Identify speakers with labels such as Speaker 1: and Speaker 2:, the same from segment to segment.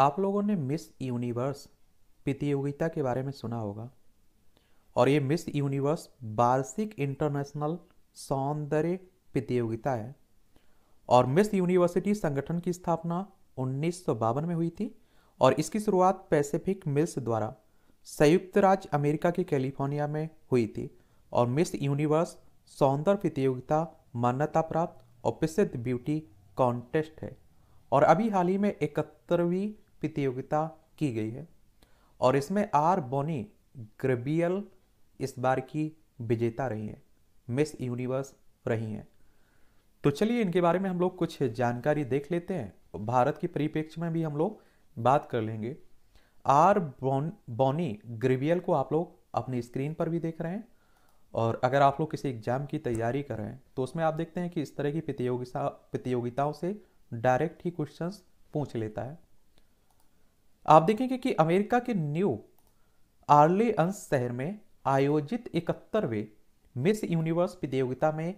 Speaker 1: आप लोगों ने मिस यूनिवर्स प्रतियोगिता के बारे में सुना होगा और ये मिस यूनिवर्स वार्षिक इंटरनेशनल सौंदर्य प्रतियोगिता है और मिस यूनिवर्सिटी संगठन की स्थापना उन्नीस में हुई थी और इसकी शुरुआत पैसिफिक मिल्स द्वारा संयुक्त राज्य अमेरिका के कैलिफोर्निया में हुई थी और मिस यूनिवर्स सौंदर्य प्रतियोगिता मान्यता प्राप्त और प्रसिद्ध ब्यूटी कॉन्टेस्ट है और अभी हाल ही में इकहत्तरवीं प्रतियोगिता की गई है और इसमें आर बोनी ग्रेबियल इस बार की विजेता रही हैं मिस यूनिवर्स रही हैं तो चलिए इनके बारे में हम लोग कुछ जानकारी देख लेते हैं भारत के परिप्रेक्ष्य में भी हम लोग बात कर लेंगे आर बॉन बॉनी ग्रेवियल को आप लोग अपनी स्क्रीन पर भी देख रहे हैं और अगर आप लोग किसी एग्जाम की तैयारी कर रहे हैं तो उसमें आप देखते हैं कि इस तरह की प्रतियोगिता प्रतियोगिताओं से डायरेक्ट ही क्वेश्चंस पूछ लेता है आप देखेंगे कि अमेरिका के न्यू आर्लियंस शहर में आयोजित इकहत्तरवे मिस यूनिवर्स प्रतियोगिता में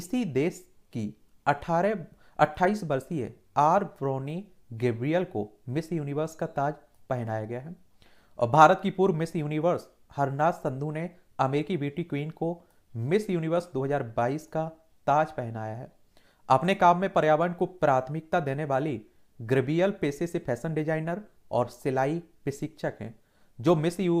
Speaker 1: इसी देश की 18 28 वर्षीय आर ब्रोनी गेब्रियल को मिस यूनिवर्स का ताज पहनाया गया है और भारत की पूर्व मिस यूनिवर्स हरनाथ संधू ने अमेरिकी ब्यूटी क्वीन को मिस यूनिवर्स 2022 का ताज पहनाया है अपने काम में पर्यावरण को प्राथमिकता देने वाली ग्रेबियल पेशे से फैशन डिजाइनर और सिलाई प्रशिक्षक हैं जो मिस यू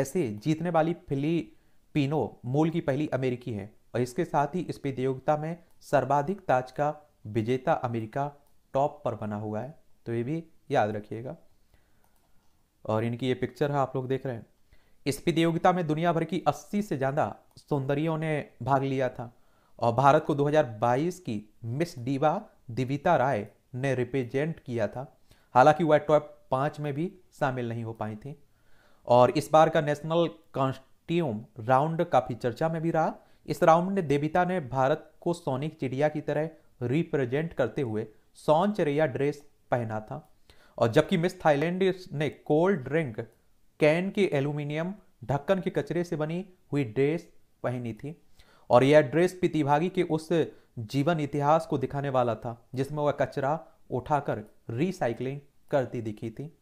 Speaker 1: ऐसे जीतने वाली फिलिपिनो मूल की पहली अमेरिकी हैं और इसके साथ ही इस प्रतियोगिता में सर्वाधिक ताज का विजेता अमेरिका टॉप पर बना हुआ है तो ये भी याद रखिएगा और इनकी ये पिक्चर है आप लोग देख रहे हैं इस प्रतियोगिता में दुनिया भर की 80 से ज़्यादा सौंदर्यों ने भाग लिया था और भारत को 2022 की मिस डीवा दिविता राय ने रिप्रेजेंट किया था हालांकि वह टॉप पांच में भी शामिल नहीं हो पाई थी और इस बार का नेशनल कॉन्स्ट्यूम राउंड काफ़ी चर्चा में भी रहा इस राउंड में देविता ने भारत को सोनिक चिड़िया की तरह रिप्रेजेंट करते हुए सोन चरिया ड्रेस पहना था और जबकि मिस थाईलैंड ने कोल्ड ड्रिंक कैन के एल्यूमिनियम ढक्कन के कचरे से बनी हुई ड्रेस पहनी थी और यह ड्रेस प्रतिभागी के उस जीवन इतिहास को दिखाने वाला था जिसमें वह कचरा उठाकर रिसाइकलिंग करती दिखी थी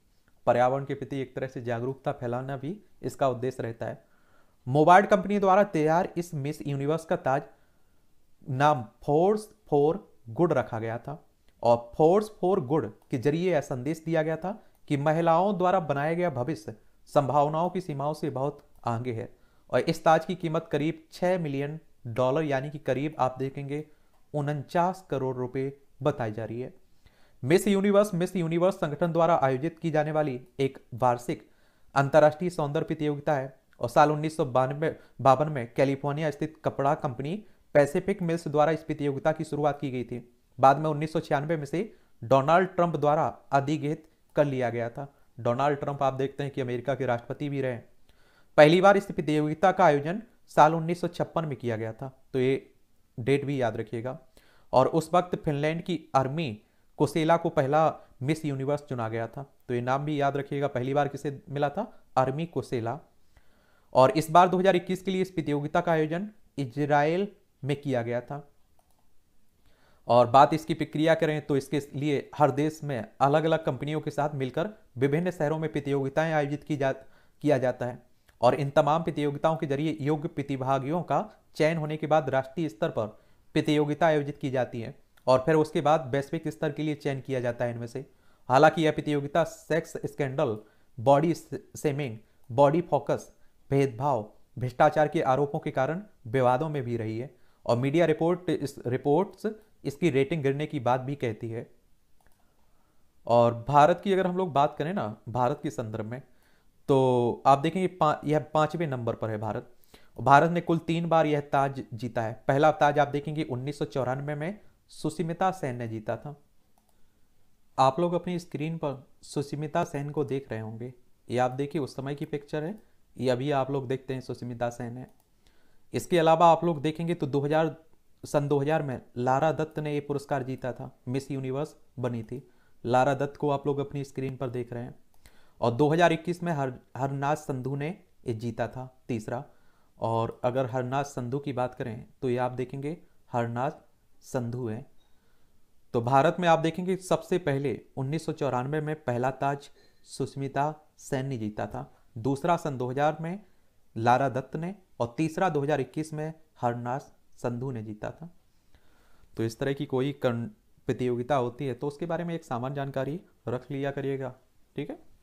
Speaker 1: पर्यावरण के प्रति एक तरह से जागरूकता फैलाना भी इसका उद्देश्य रहता है मोबाइल कंपनी द्वारा तैयार इस मिस यूनिवर्स का ताज नाम फोर्स फोर गुड रखा गया था और फोर्स फोर गुड के जरिए यह संदेश दिया गया था कि महिलाओं द्वारा बनाया गया भविष्य संभावनाओं की सीमाओं से बहुत आगे है और इस ताज की कीमत करीब 6 मिलियन डॉलर यानी कि करीब आप देखेंगे उनचास करोड़ रुपए बताई जा रही है मिस यूनिवर्स मिस यूनिवर्स संगठन द्वारा आयोजित की जाने वाली एक वार्षिक अंतर्राष्ट्रीय सौंदर्य प्रतियोगिता है और साल उन्नीस बावन में कैलिफोर्निया स्थित कपड़ा कंपनी पैसिफिक मिल्स द्वारा इस प्रतियोगिता की शुरुआत की गई थी बाद में उन्नीस में से डोनाल्ड ट्रंप द्वारा अधिगृहित कर लिया गया था डोनाल्ड ट्रंप आप देखते हैं कि अमेरिका के राष्ट्रपति भी रहे पहली बार इस प्रतियोगिता का आयोजन साल उन्नीस में किया गया था तो ये डेट भी याद रखिएगा और उस वक्त फिनलैंड की आर्मी कोसेला को पहला मिस यूनिवर्स चुना गया था तो ये नाम भी याद रखिएगा पहली बार किसे मिला था आर्मी कोसेला और इस बार 2021 के लिए इस प्रतियोगिता का आयोजन इजराइल में किया गया था और बात इसकी प्रक्रिया करें तो इसके लिए हर देश में अलग अलग कंपनियों के साथ मिलकर विभिन्न शहरों में प्रतियोगिताएं आयोजित की जा किया जाता है और इन तमाम प्रतियोगिताओं के जरिए योग्य प्रतिभागियों का चयन होने के बाद राष्ट्रीय स्तर पर प्रतियोगिता आयोजित की जाती है और फिर उसके बाद वैश्विक स्तर के लिए चयन किया जाता है इनमें से हालांकि यह प्रतियोगिता sex scandal body shaming body focus भेदभाव भ्रष्टाचार के आरोपों के कारण विवादों में भी रही है और मीडिया रिपोर्ट इस रिपोर्ट्स इसकी रेटिंग गिरने की बात भी कहती है और भारत की अगर हम लोग बात करें ना भारत के संदर्भ में तो आप देखेंगे पा, यह पाँचवें नंबर पर है भारत भारत ने कुल तीन बार यह ताज जीता है पहला ताज आप देखेंगे उन्नीस में सुषिमिता सेन ने जीता था आप लोग अपनी स्क्रीन पर सुषिमिता सेन को देख रहे होंगे ये आप देखिए उस समय की पिक्चर है ये अभी आप लोग देखते हैं सुषिमिता सेन है इसके अलावा आप लोग देखेंगे तो 2000 सन 2000 में लारा दत्त ने ये पुरस्कार जीता था मिस यूनिवर्स बनी थी लारा दत्त को आप लोग अपनी स्क्रीन पर देख रहे हैं और 2021 में हर हरनाज संधु ने ये जीता था तीसरा और अगर हरनाज संधु की बात करें तो ये आप देखेंगे हरनाज संधु है तो भारत में आप देखेंगे सबसे पहले उन्नीस में पहला ताज सुष्मिता सेन ने जीता था दूसरा सन 2000 में लारा दत्त ने और तीसरा 2021 में हरनास संधू ने जीता था तो इस तरह की कोई प्रतियोगिता होती है तो उसके बारे में एक सामान्य जानकारी रख लिया करिएगा ठीक है